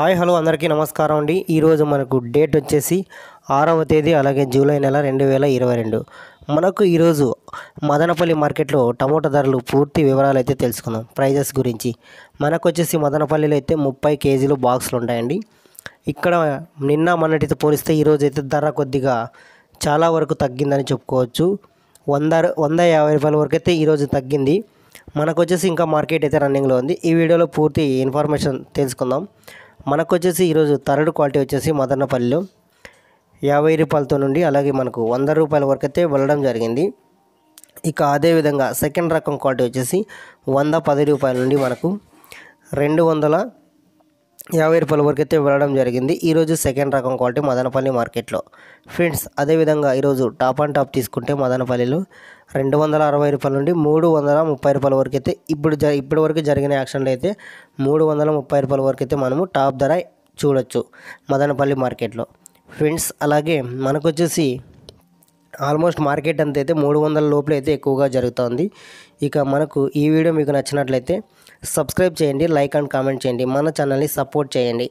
hi hello అందరికీ నమస్కారం అండి ఈరోజు మనకు డేట్ వచ్చేసి ఆరవ తేదీ అలాగే జూలై నెల రెండు వేల ఇరవై రెండు మనకు ఈరోజు మదనపల్లి మార్కెట్లో టమోటా ధరలు పూర్తి వివరాలు అయితే తెలుసుకుందాం ప్రైజెస్ గురించి మనకు వచ్చేసి మదనపల్లిలో అయితే ముప్పై కేజీలు బాక్సులు ఉంటాయండి ఇక్కడ నిన్న మొన్నటితో పోలిస్తే ఈరోజు అయితే ధర కొద్దిగా చాలా వరకు తగ్గిందని చెప్పుకోవచ్చు వంద వంద యాభై రూపాయల వరకు అయితే ఈరోజు తగ్గింది మనకు వచ్చేసి ఇంకా మార్కెట్ అయితే రన్నింగ్లో ఉంది ఈ వీడియోలో పూర్తి ఇన్ఫర్మేషన్ తెలుసుకుందాం మనకు వచ్చేసి ఈరోజు థర్డ్ క్వాలిటీ వచ్చేసి మదనపల్లిలో యాభై రూపాయలతో నుండి అలాగే మనకు వంద రూపాయల వరకు అయితే వెళ్ళడం జరిగింది ఇక అదేవిధంగా సెకండ్ రకం క్వాలిటీ వచ్చేసి వంద పది రూపాయల నుండి మనకు రెండు వందల యాభై రూపాయల వరకు అయితే వెళ్ళడం జరిగింది ఈరోజు సెకండ్ రకం క్వాలిటీ మదనపల్లి మార్కెట్లో ఫ్రెండ్స్ అదేవిధంగా ఈరోజు టాప్ అండ్ టాప్ తీసుకుంటే మదనపల్లిలో రెండు వందల అరవై రూపాయల నుండి మూడు వందల ముప్పై రూపాయల వరకు అయితే ఇప్పుడు జరి ఇప్పటి వరకు జరిగిన యాక్షన్లు అయితే మూడు వందల ముప్పై రూపాయల వరకు అయితే మనము టాప్ ధర చూడొచ్చు మదనపల్లి మార్కెట్లో ఫ్రెండ్స్ అలాగే మనకు వచ్చేసి ఆల్మోస్ట్ మార్కెట్ అంత అయితే మూడు వందల లోపల అయితే ఎక్కువగా జరుగుతుంది ఇక మనకు ఈ వీడియో మీకు నచ్చినట్లయితే సబ్స్క్రైబ్ చేయండి లైక్ అండ్ కామెంట్ చేయండి మన ఛానల్ని సపోర్ట్ చేయండి